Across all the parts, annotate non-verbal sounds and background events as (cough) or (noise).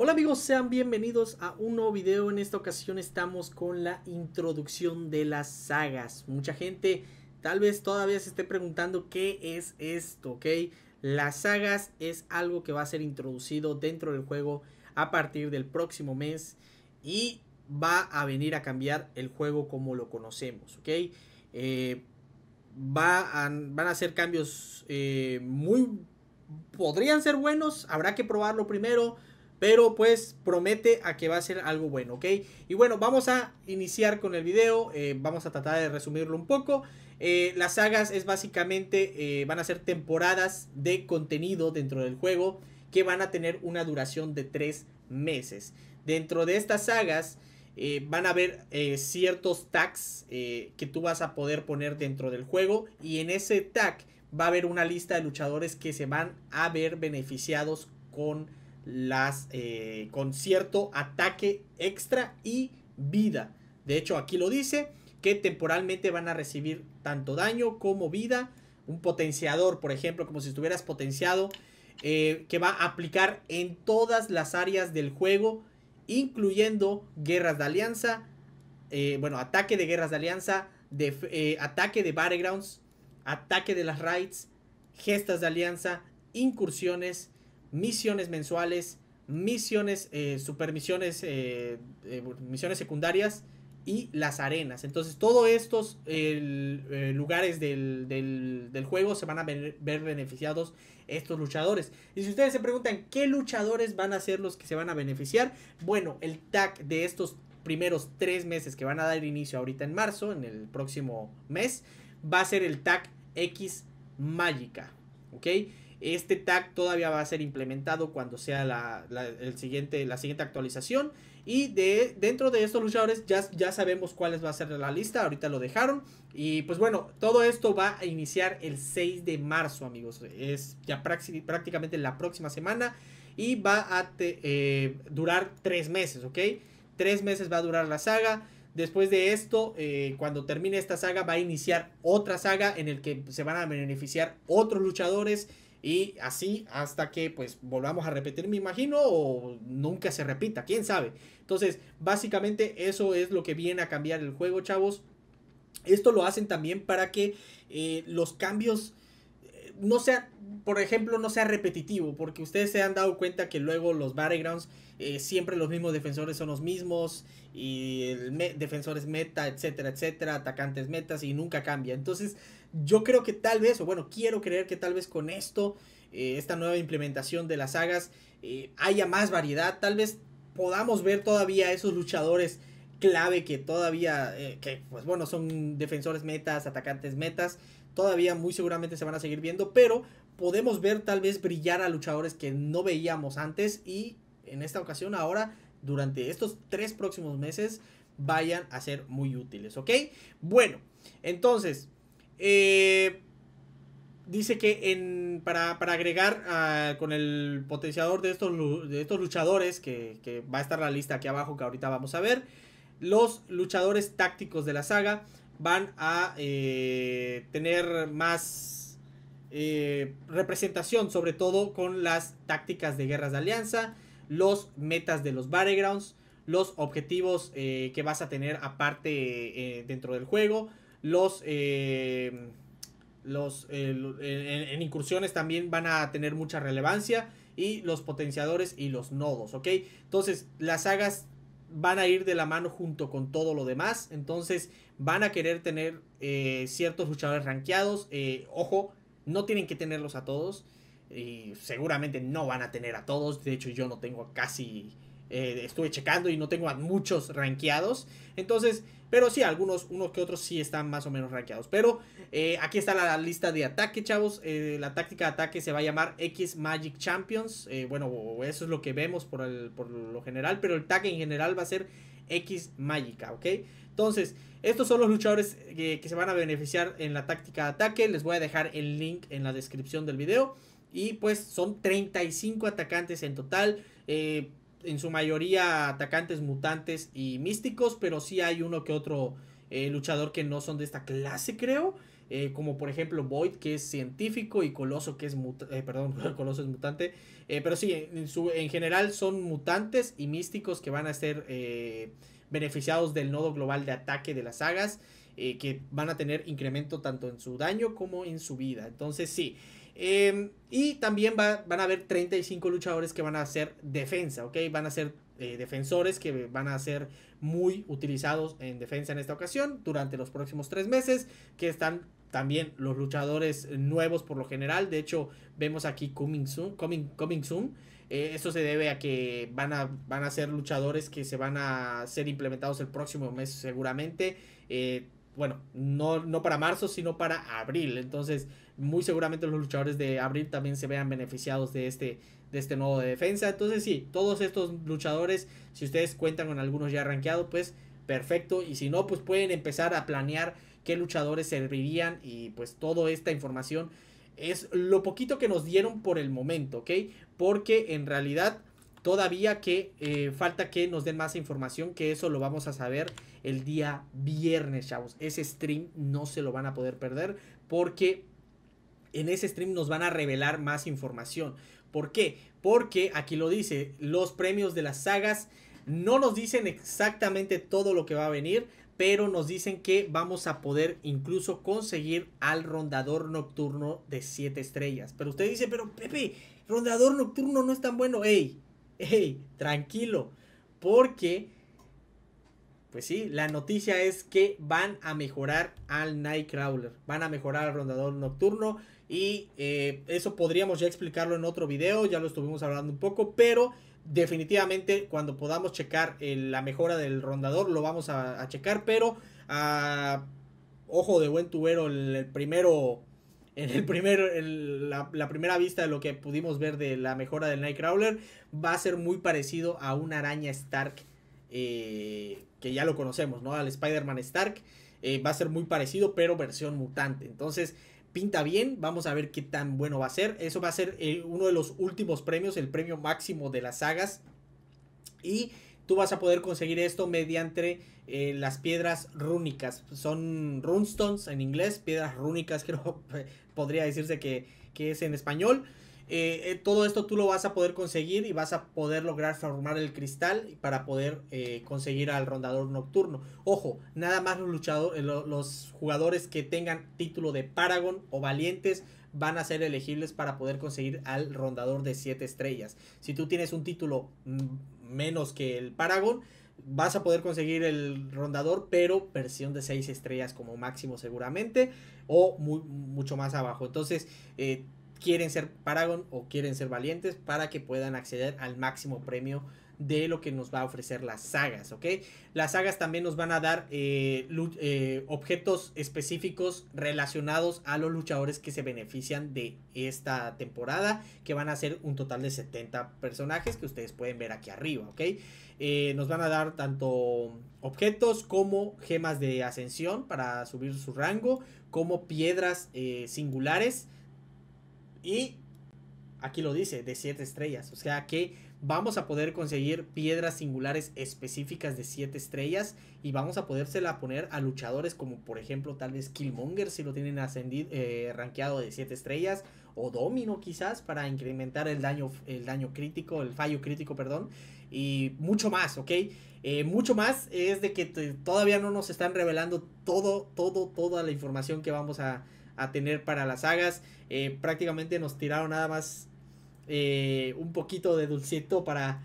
Hola amigos, sean bienvenidos a un nuevo video. En esta ocasión estamos con la introducción de las sagas. Mucha gente tal vez todavía se esté preguntando qué es esto, ¿ok? Las sagas es algo que va a ser introducido dentro del juego a partir del próximo mes y va a venir a cambiar el juego como lo conocemos, ¿ok? Eh, van a ser cambios eh, muy... Podrían ser buenos, habrá que probarlo primero pero pues promete a que va a ser algo bueno, ¿ok? Y bueno, vamos a iniciar con el video. Eh, vamos a tratar de resumirlo un poco. Eh, las sagas es básicamente, eh, van a ser temporadas de contenido dentro del juego que van a tener una duración de 3 meses. Dentro de estas sagas van a haber ciertos tags que tú vas a poder poner dentro del juego y en ese tag va a haber una lista de luchadores que se van a ver beneficiados con las eh, concierto, ataque extra y vida. De hecho, aquí lo dice que temporalmente van a recibir tanto daño como vida. Un potenciador, por ejemplo, como si estuvieras potenciado, eh, que va a aplicar en todas las áreas del juego, incluyendo guerras de alianza, eh, bueno, ataque de guerras de alianza, de, eh, ataque de battlegrounds, ataque de las raids, gestas de alianza, incursiones misiones mensuales, misiones, super eh, supermisiones, eh, eh, misiones secundarias y las arenas. Entonces, todos estos lugares del, juego se van a ver, beneficiados estos luchadores. Y si ustedes se preguntan qué luchadores van a ser los que se van a beneficiar, bueno, el tag de estos primeros tres meses que van a dar inicio ahorita en marzo, en el próximo mes, va a ser el tag X Mágica. Este tag todavía va a ser implementado cuando sea la, el siguiente, la siguiente actualización. Y de, dentro de estos luchadores ya, ya sabemos cuáles va a ser la lista. Ahorita lo dejaron. Y pues bueno, todo esto va a iniciar el 6 de marzo, amigos. Es ya prácticamente la próxima semana. Y va a eh, durar tres meses, ¿ok? Tres meses va a durar la saga. Después de esto, eh, cuando termine esta saga, va a iniciar otra saga en el que se van a beneficiar otros luchadores y así hasta que pues volvamos a repetir, me imagino, o nunca se repita, quién sabe. Entonces, básicamente eso es lo que viene a cambiar el juego, chavos. Esto lo hacen también para que eh, los cambios eh, no sea, por ejemplo, no sea repetitivo, porque ustedes se han dado cuenta que luego los battlegrounds eh, siempre los mismos defensores son los mismos y el defensores meta, etcétera, etcétera, atacantes metas y nunca cambia. Entonces, yo creo que tal vez, o bueno, quiero creer que tal vez con esto, eh, esta nueva implementación de las sagas, eh, haya más variedad. Tal vez podamos ver todavía esos luchadores clave que todavía, eh, que pues bueno, son defensores metas, atacantes metas. Todavía muy seguramente se van a seguir viendo, pero podemos ver tal vez brillar a luchadores que no veíamos antes y en esta ocasión ahora, durante estos tres próximos meses, vayan a ser muy útiles, ¿ok? Bueno, entonces, eh, dice que para, agregar ah, con el potenciador de estos, estos luchadores, que, va a estar la lista aquí abajo que ahorita vamos a ver, los luchadores tácticos de la saga van a eh, tener más eh, representación, sobre todo con las tácticas de guerras de alianza, los metas de los battlegrounds, los objetivos que vas a tener aparte dentro del juego, los... Eh, los, en, incursiones también van a tener mucha relevancia y los potenciadores y los nodos, ¿ok? Entonces las sagas van a ir de la mano junto con todo lo demás, entonces van a querer tener eh, ciertos luchadores rankeados, eh, ojo, no tienen que tenerlos a todos y seguramente no van a tener a todos, de hecho yo no tengo casi eh, estuve checando y no tengo muchos rankeados. Entonces, pero sí, algunos, unos que otros sí están más o menos rankeados. Pero eh, aquí está la lista de ataque, chavos. Eh, la táctica de ataque se va a llamar X Magic Champions. bueno, eso es lo que vemos por, por lo general, pero el ataque en general va a ser X Magica, ¿ok? Entonces, estos son los luchadores que, que se van a beneficiar en la táctica de ataque. Les voy a dejar el link en la descripción del video. Y pues son 35 atacantes en total. Eh, en su mayoría atacantes mutantes y místicos, pero sí hay uno que otro eh, luchador que no son de esta clase, creo. Eh, como por ejemplo Void, que es científico, y Coloso, que es eh, perdón, (laughs) Coloso es mutante. pero sí, en, su, en, general son mutantes y místicos que van a ser beneficiados del nodo global de ataque de las sagas. que van a tener incremento tanto en su daño como en su vida. Entonces, sí. Em, y también van a haber 35 luchadores que van a hacer defensa, ¿ok? Van a ser eh, defensores que van a ser muy utilizados en defensa en esta ocasión durante los próximos tres meses, que están también los luchadores nuevos por lo general. De hecho, vemos aquí Coming Soon. Coming, coming soon. Eh, eso se debe a que van a, van a ser luchadores que se van a ser implementados el próximo mes seguramente. Eh, bueno, no, no para marzo, sino para abril. Entonces, muy seguramente los luchadores de abril también se vean beneficiados de este, de este nuevo de defensa. Entonces, sí, todos estos luchadores, si ustedes cuentan con algunos ya rankeados, pues perfecto. Y si no, pues pueden empezar a planear qué luchadores servirían y pues toda esta información es lo poquito que nos dieron por el momento, ¿ok? Porque en realidad Todavía que eh, falta que nos den más información, que eso lo vamos a saber el día viernes, chavos. Ese stream no se lo van a poder perder porque en ese stream nos van a revelar más información. ¿Por qué? Porque aquí lo dice, los premios de las sagas no nos dicen exactamente todo lo que va a venir, pero nos dicen que vamos a poder incluso conseguir al rondador nocturno de 7 estrellas. Pero usted dice, pero Pepe, rondador nocturno no es tan bueno. ¡Ey! hey, tranquilo, porque, pues sí, la noticia es que van a mejorar al Nightcrawler, van a mejorar al rondador nocturno y eh, eso podríamos ya explicarlo en otro video, ya lo estuvimos hablando un poco, pero definitivamente cuando podamos checar la mejora del rondador lo vamos a, checar, pero ah, ojo de buen tubero el primero en eh. el primer, la, primera vista de lo que pudimos ver de la mejora del Nightcrawler, va a ser muy parecido a una araña Stark, eh, que ya lo conocemos, ¿no? Al Spider-Man Stark, eh, va a ser muy parecido, pero versión mutante. Entonces, pinta bien, vamos a ver qué tan bueno va a ser. Eso va a ser uno de los últimos premios, el premio máximo de las sagas. Y tú vas a poder conseguir esto mediante eh, las piedras rúnicas. Son runestones en inglés, piedras rúnicas (laughs) creo podría decirse que, es en español. Eh, eh, todo esto tú lo vas a poder conseguir y vas a poder lograr formar el cristal para poder conseguir al rondador nocturno. Ojo, nada más los los jugadores que tengan título de Paragon o Valientes van a ser elegibles para poder conseguir al rondador de 7 estrellas. Si tú tienes un título mm, menos que el Paragon, vas a poder conseguir el rondador, pero versión de 6 estrellas como máximo seguramente, o mucho más abajo. Entonces, eh, quieren ser Paragon o quieren ser valientes para que puedan acceder al máximo premio de lo que nos va a ofrecer las sagas, ¿ok? Las sagas también nos van a dar eh, eh, objetos específicos relacionados a los luchadores que se benefician de esta temporada, que van a ser un total de 70 personajes que ustedes pueden ver aquí arriba, ¿ok? Eh, nos van a dar tanto objetos como gemas de ascensión para subir su rango, como piedras singulares y aquí lo dice, de 7 estrellas. O sea que vamos a poder conseguir piedras singulares específicas de 7 estrellas y vamos a podérsela poner a luchadores como por ejemplo tal vez Killmonger si lo tienen ascendido, eh, rankeado de 7 estrellas o Domino quizás para incrementar el daño, el daño crítico, el fallo crítico, perdón, y mucho más, ¿ok? Eh, mucho más es de que todavía no nos están revelando todo, todo, toda la información que vamos a, tener para las sagas. Eh, prácticamente nos tiraron nada más eh, un poquito de dulcito para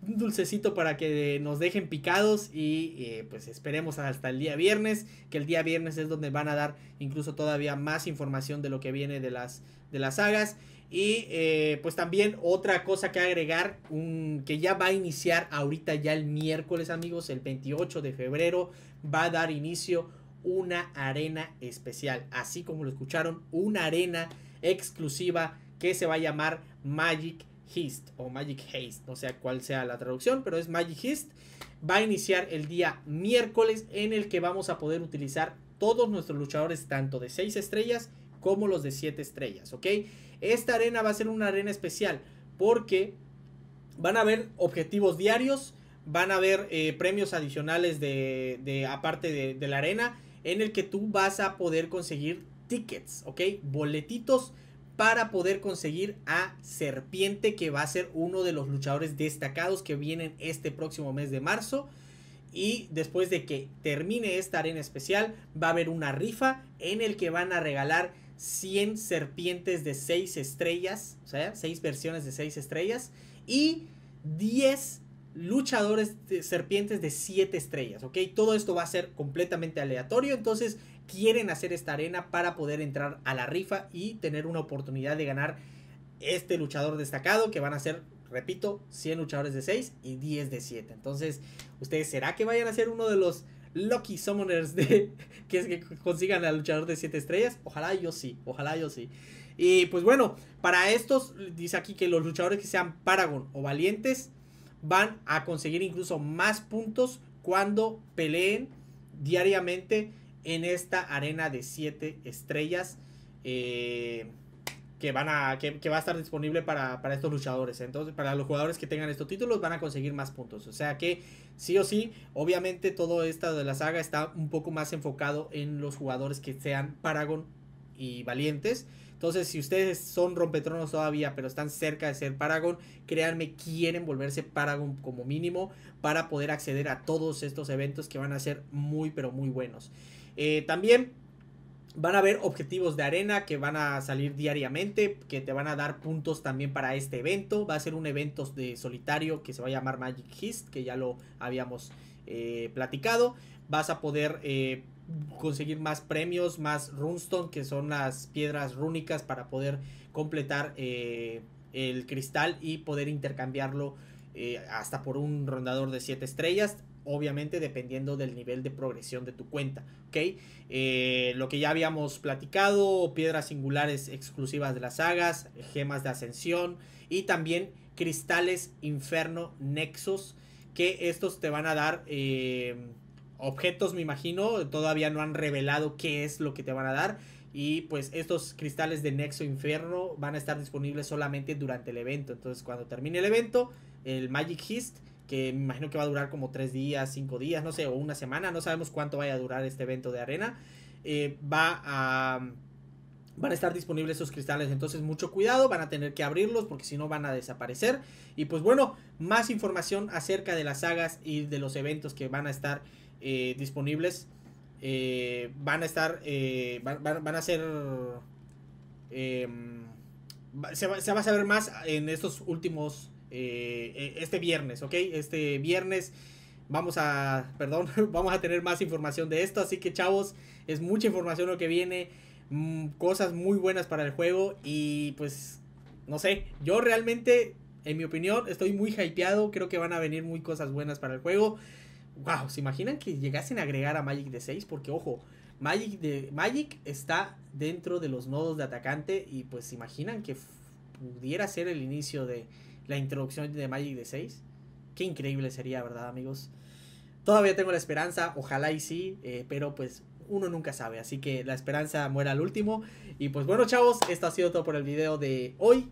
un dulcecito para que nos dejen picados y eh, pues esperemos hasta el día viernes, que el día viernes es donde van a dar incluso todavía más información de lo que viene de las, de las sagas. Y eh, pues también otra cosa que agregar, un, que ya va a iniciar ahorita ya el miércoles amigos, el 28 de febrero va a dar inicio una arena especial, así como lo escucharon, una arena exclusiva que se va a llamar Magic Heist o Magic Haste, no sé cuál sea la traducción, pero es Magic Heist. Va a iniciar el día miércoles en el que vamos a poder utilizar todos nuestros luchadores, tanto de 6 estrellas como los de 7 estrellas, ¿ok? Esta arena va a ser una arena especial porque van a haber objetivos diarios, van a haber eh, premios adicionales de, aparte de, la arena en el que tú vas a poder conseguir tickets, ¿ok? Boletitos para poder conseguir a Serpiente, que va a ser uno de los luchadores destacados que vienen este próximo mes de marzo. Y después de que termine esta arena especial, va a haber una rifa en el que van a regalar 100 serpientes de 6 estrellas, o sea, 6 versiones de 6 estrellas y 10 luchadores de serpientes de 7 estrellas, ¿ok? Todo esto va a ser completamente aleatorio, entonces quieren hacer esta arena para poder entrar a la rifa y tener una oportunidad de ganar este luchador destacado que van a ser, repito, 100 luchadores de 6 y 10 de 7. Entonces, ¿ustedes será que vayan a ser uno de los lucky summoners (laughs) que, es que consigan al luchador de 7 estrellas? Ojalá yo sí, ojalá yo sí. Y pues bueno, para estos dice aquí que los luchadores que sean Paragon o valientes van a conseguir incluso más puntos cuando peleen diariamente en esta arena de 7 estrellas eh, que, van a, que, va a estar disponible para, para, estos luchadores. Entonces, para los jugadores que tengan estos títulos van a conseguir más puntos. O sea que sí o sí, obviamente todo esto de la saga está un poco más enfocado en los jugadores que sean Paragon y valientes. Entonces, si ustedes son rompetronos todavía, pero están cerca de ser Paragon, créanme, quieren volverse Paragon como mínimo para poder acceder a todos estos eventos que van a ser muy, pero muy buenos. Eh, también van a haber objetivos de arena que van a salir diariamente, que te van a dar puntos también para este evento. Va a ser un evento de solitario que se va a llamar Magic Hist, que ya lo habíamos eh, platicado. Vas a poder eh, conseguir más premios, más runestone, que son las piedras rúnicas para poder completar el cristal y poder intercambiarlo hasta por un rondador de 7 estrellas obviamente dependiendo del nivel de progresión de tu cuenta, ¿ok? Eh, lo que ya habíamos platicado, piedras singulares exclusivas de las sagas, gemas de ascensión y también cristales inferno nexos, que estos te van a dar eh, objetos, me imagino, todavía no han revelado qué es lo que te van a dar. Y pues estos cristales de Nexo Inferno van a estar disponibles solamente durante el evento. Entonces cuando termine el evento, el Magic hist que me imagino que va a durar como tres días, cinco días, no sé, o una semana, no sabemos cuánto vaya a durar este evento de arena, eh, va a... Van a estar disponibles esos cristales, entonces mucho cuidado, van a tener que abrirlos porque si no van a desaparecer. Y pues bueno, más información acerca de las sagas y de los eventos que van a estar eh, disponibles. Eh, van a estar, van, a ser... Em, se va, se va a saber más en estos últimos eh, eh, este viernes, ¿ok? Este viernes vamos a, (laughs) perdón, vamos a tener más información de esto, así que chavos, es mucha información lo que viene, mm, cosas muy buenas para el juego y pues, no sé, yo realmente, en mi opinión, estoy muy hypeado, creo que van a venir muy cosas buenas para el juego. Wow, ¿se imaginan que llegasen a agregar a Magic de 6? Porque ojo, Magic, de, Magic está dentro de los nodos de atacante y pues se imaginan que pudiera ser el inicio de, la introducción de Magic de 6. Qué increíble sería, ¿verdad, amigos? Todavía tengo la esperanza, ojalá y sí, eh, pero pues uno nunca sabe, así que la esperanza muera al último. Y pues bueno, chavos, esto ha sido todo por el video de hoy.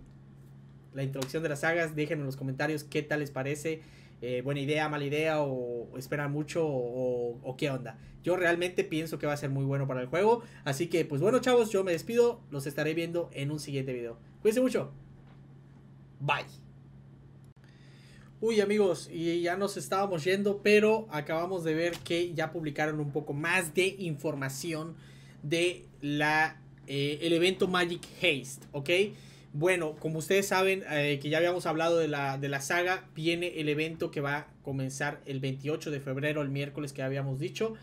La introducción de las sagas, dejen en los comentarios qué tal les parece. Eh, buena idea, mala idea o, esperan mucho o, o, qué onda. Yo realmente pienso que va a ser muy bueno para el juego. Así que pues bueno chavos, yo me despido. Los estaré viendo en un siguiente video. Cuídense mucho. Bye. Uy amigos, y ya nos estábamos yendo, pero acabamos de ver que ya publicaron un poco más de información de la, eh, el evento Magic Haste, ¿ok? Bueno, como ustedes saben, eh, que ya habíamos hablado de la, de la saga, viene el evento que va a comenzar el 28 de febrero, el miércoles que habíamos dicho,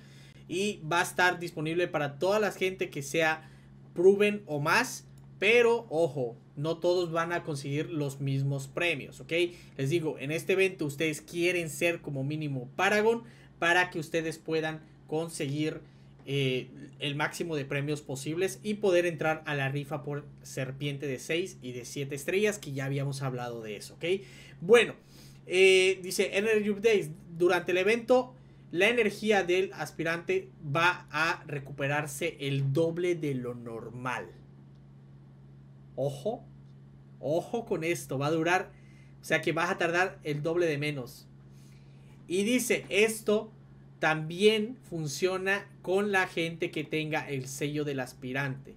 y va a estar disponible para toda la gente que sea proven o más. Pero ojo, no todos van a conseguir los mismos premios, ¿ok? Les digo, en este evento ustedes quieren ser como mínimo Paragon para que ustedes puedan conseguir eh, el máximo de premios posibles y poder entrar a la rifa por serpiente de 6 y de 7 estrellas, que ya habíamos hablado de eso, ¿ok? Bueno, eh, dice Energy Days, durante el evento la energía del aspirante va a recuperarse el doble de lo normal. Ojo, ojo con esto, va a durar, o sea que vas a tardar el doble de menos. Y dice, esto también funciona con la gente que tenga el sello del aspirante.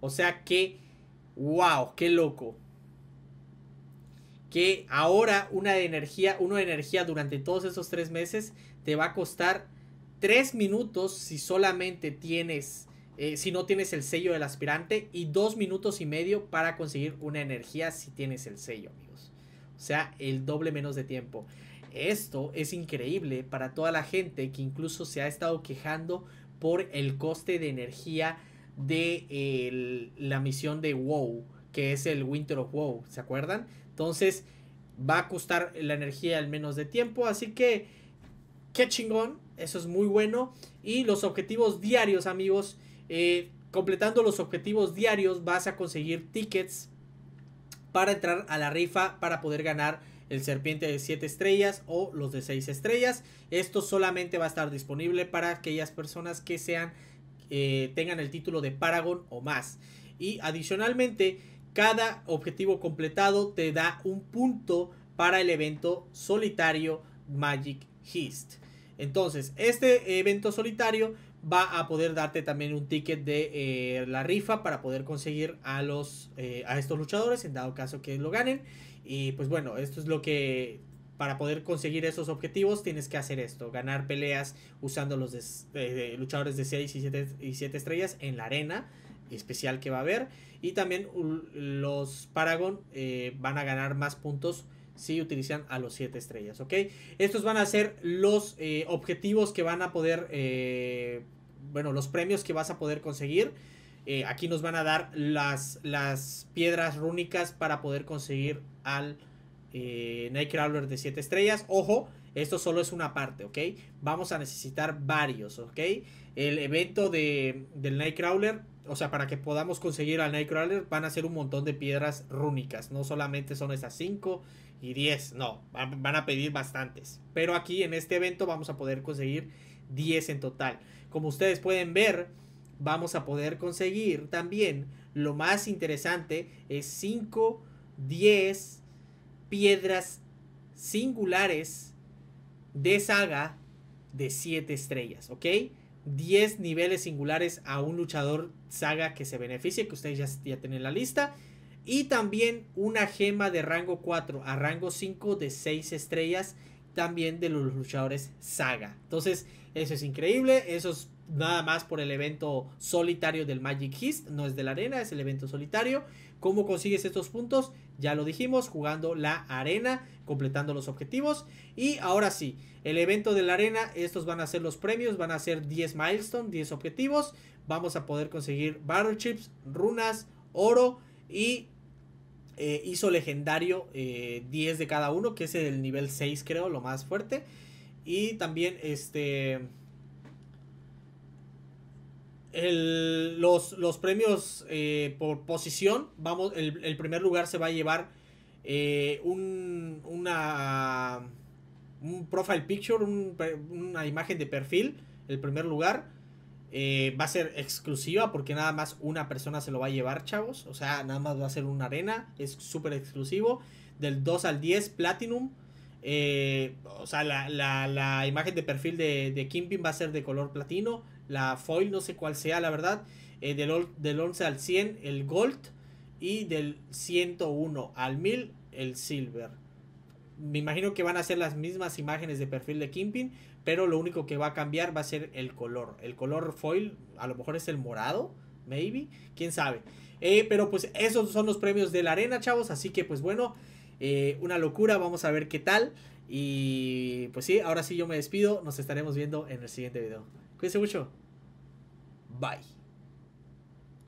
O sea que, wow, qué loco. Que ahora una de energía, uno de energía durante todos esos tres meses te va a costar tres minutos si solamente tienes eh, si no tienes el sello del aspirante y dos minutos y medio para conseguir una energía si tienes el sello, amigos. O sea, el doble menos de tiempo. Esto es increíble para toda la gente que incluso se ha estado quejando por el coste de energía de la misión de WoW, que es el Winter of WoW, ¿se acuerdan? Entonces va a costar la energía al menos de tiempo, así que qué chingón, eso es muy bueno. Y los objetivos diarios, amigos, eh, completando los objetivos diarios vas a conseguir tickets para entrar a la rifa para poder ganar el serpiente de 7 estrellas o los de 6 estrellas. Esto solamente va a estar disponible para aquellas personas que sean eh, tengan el título de Paragon o más. Y adicionalmente, cada objetivo completado te da un punto para el evento solitario Magic Heist. Entonces, este evento solitario va a poder darte también un ticket de eh, la rifa para poder conseguir a los eh, a estos luchadores en dado caso que lo ganen y pues bueno esto es lo que para poder conseguir esos objetivos tienes que hacer esto ganar peleas usando los eh, luchadores de 6 y 7, y 7 estrellas en la arena especial que va a haber y también los Paragon van a ganar más puntos si utilizan a los 7 estrellas, ¿ok? Estos van a ser los eh, objetivos que van a poder, eh, bueno, los premios que vas a poder conseguir. Eh, aquí nos van a dar las, las piedras rúnicas para poder conseguir al Nightcrawler de 7 estrellas. Ojo, esto solo es una parte, ¿ok? Vamos a necesitar varios, ¿ok? El evento de, del Nightcrawler o sea, para que podamos conseguir al Nightcrawler, van a ser un montón de piedras rúnicas. No solamente son esas 5 y 10, no, van, a pedir bastantes. Pero aquí en este evento vamos a poder conseguir 10 en total. Como ustedes pueden ver, vamos a poder conseguir también lo más interesante es 5, 10 piedras singulares de saga de 7 estrellas, ¿ok? 10 niveles singulares a un luchador saga que se beneficie, que ustedes ya, ya tienen la lista. Y también una gema de rango 4 a rango 5 de 6 estrellas también de los luchadores saga. Entonces, eso es increíble. Eso es nada más por el evento solitario del Magic Hist, No es de la arena, es el evento solitario. ¿Cómo consigues estos puntos? ya lo dijimos, jugando la arena, completando los objetivos. Y ahora sí, el evento de la arena, estos van a ser los premios, van a ser 10 milestones, 10 objetivos. Vamos a poder conseguir chips runas, oro y eh, hizo legendario 10 eh, de cada uno, que es el nivel 6 creo, lo más fuerte. Y también este el, los, los, premios eh, por posición, vamos, el, primer lugar se va a llevar eh, un, una, un profile picture, una imagen de perfil, el primer lugar. Eh, va a ser exclusiva porque nada más una persona se lo va a llevar, chavos. O sea, nada más va a ser una arena. Es súper exclusivo. Del 2 al 10, Platinum. Eh, o sea, la, imagen de perfil de, de Kimpin va a ser de color platino. La foil, no sé cuál sea, la verdad. Eh, del, 11 al 100, el gold. Y del 101 al 1000, el silver. Me imagino que van a ser las mismas imágenes de perfil de Kimpin. Pero lo único que va a cambiar va a ser el color. El color foil, a lo mejor es el morado. Maybe, quién sabe. Eh, pero pues esos son los premios de la arena, chavos. Así que pues bueno. Eh, una locura, vamos a ver qué tal. Y pues sí, ahora sí yo me despido. Nos estaremos viendo en el siguiente video. Cuídense mucho. Bye.